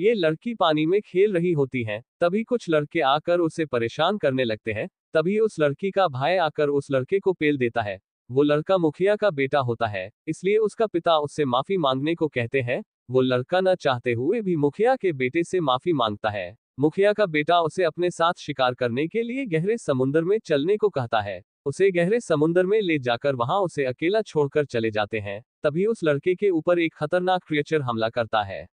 ये लड़की पानी में खेल रही होती है तभी कुछ लड़के आकर उसे परेशान करने लगते हैं तभी उस लड़की का भाई आकर उस लड़के को पेल देता है वो लड़का मुखिया का बेटा होता है इसलिए उसका पिता उससे माफी मांगने को कहते हैं वो लड़का न चाहते हुए भी मुखिया के बेटे से माफी मांगता है मुखिया का बेटा उसे अपने साथ शिकार करने के लिए गहरे समुन्द्र में चलने को कहता है उसे गहरे समुन्द्र में ले जाकर वहां उसे अकेला छोड़कर चले जाते हैं तभी उस लड़के के ऊपर एक खतरनाक क्रिएचर हमला करता है